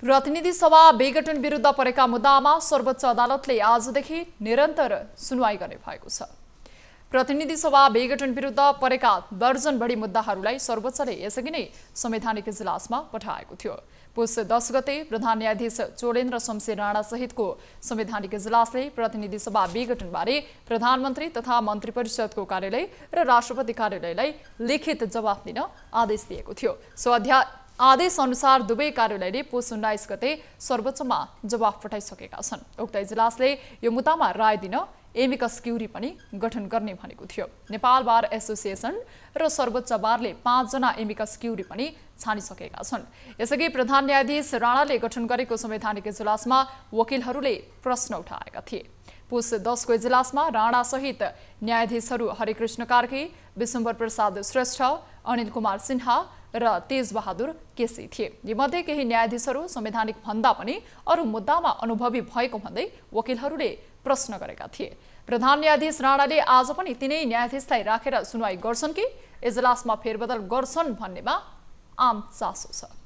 प्रतिनिधि सभा विघटन विरुद्ध परेका मुद्दामा सर्वोच्च अदालतले आजदेखि निरन्तर सुनवाई गर्ने भएको छ प्रतिनिधि सभा विघटन विरुद्ध परेका दर्जन बढी मुद्दाहरूलाई सर्वोच्चले यसअघि नै संवैधानिक इजलासमा पठाएको थियो पुस दस गते प्रधान न्यायाधीश चोलेन्द्र शमशेर सहितको संवैधानिक इजलासले प्रतिनिधि सभा विघटनबारे प्रधानमन्त्री तथा मन्त्री परिषदको कार्यालय र राष्ट्रपति कार्यालयलाई लिखित जवाफ दिन आदेश दिएको थियो सो आदेश अनुसार दुवै कार्यालयले पुस उन्नाइस गते सर्वोच्चमा जवाफ पठाइसकेका छन् उक्त इजलासले यो मुद्दामा राय दिन एमिकस क्युरी पनि गठन गर्ने भनेको थियो नेपाल बार एसोसिएसन र सर्वोच्च बारले पाँचजना एमिकस क्युरी पनि छानिसकेका छन् यसअघि प्रधान न्यायाधीश राणाले गठन गरेको संवैधानिक इजलासमा वकिलहरूले प्रश्न उठाएका थिए पुस दसको इजलासमा राणासहित न्यायाधीशहरू हरिकृष्ण कार्की विश्वम्बर प्रसाद श्रेष्ठ अनिल कुमार सिन्हा र तेजबहादुर केसी थिए यीमध्ये केही न्यायाधीशहरू संवैधानिक भन्दा पनि अरू मुद्दामा अनुभवी भएको भन्दै वकिलहरूले प्रश्न गरेका थिए प्रधान न्यायाधीश राणाले आज पनि तिनै न्यायाधीशलाई राखेर सुनवाई गर्छन् कि इजलासमा फेरबदल गर्छन् भन्नेमा आम चासो छ